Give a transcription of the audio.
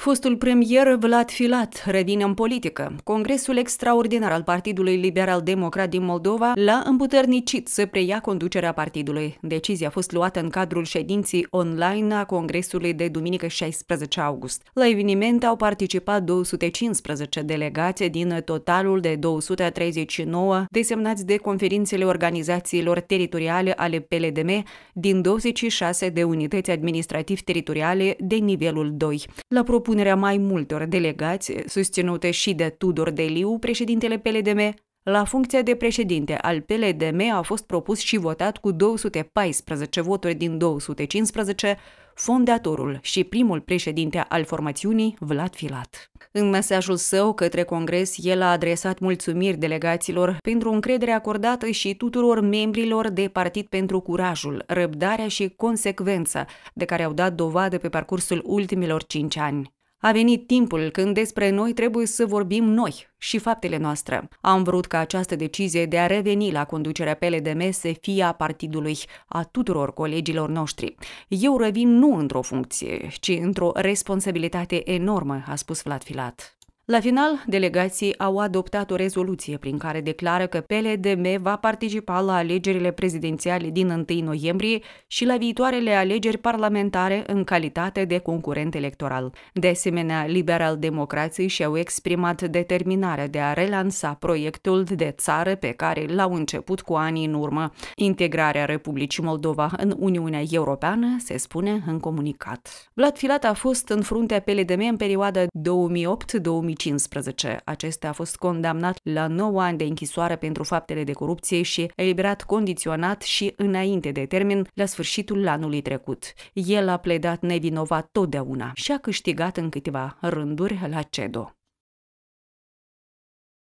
Fostul premier Vlad Filat revine în politică. Congresul extraordinar al Partidului Liberal Democrat din Moldova l-a împuternicit să preia conducerea partidului. Decizia a fost luată în cadrul ședinții online a Congresului de duminică 16 august. La eveniment au participat 215 delegate din totalul de 239 desemnați de conferințele organizațiilor teritoriale ale PLDM din 26 de unități administrativ-teritoriale de nivelul 2. La propun propunerea mai multor delegați, susținută și de Tudor Deliu, președintele PLDM, la funcția de președinte al PLDM a fost propus și votat cu 214 voturi din 215, fondatorul și primul președinte al formațiunii, Vlad Filat. În mesajul său către Congres, el a adresat mulțumiri delegaților pentru încredere acordată și tuturor membrilor de Partid pentru Curajul, răbdarea și consecvența de care au dat dovadă pe parcursul ultimilor cinci ani. A venit timpul când despre noi trebuie să vorbim noi și faptele noastre. Am vrut ca această decizie de a reveni la conducerea PLDM să fie a partidului, a tuturor colegilor noștri. Eu revin nu într-o funcție, ci într-o responsabilitate enormă, a spus Vlad Filat. La final, delegații au adoptat o rezoluție prin care declară că PLDM va participa la alegerile prezidențiale din 1 noiembrie și la viitoarele alegeri parlamentare în calitate de concurent electoral. De asemenea, liberal-democrații și-au exprimat determinarea de a relansa proiectul de țară pe care l-au început cu ani în urmă. Integrarea Republicii Moldova în Uniunea Europeană, se spune în comunicat. Vlad Filat a fost în fruntea PLDM în perioada 2008 2015 2015. Acesta a fost condamnat la 9 ani de închisoare pentru faptele de corupție și eliberat condiționat și înainte de termen la sfârșitul anului trecut. El a pledat nevinovat totdeauna și a câștigat în câteva rânduri la CEDO.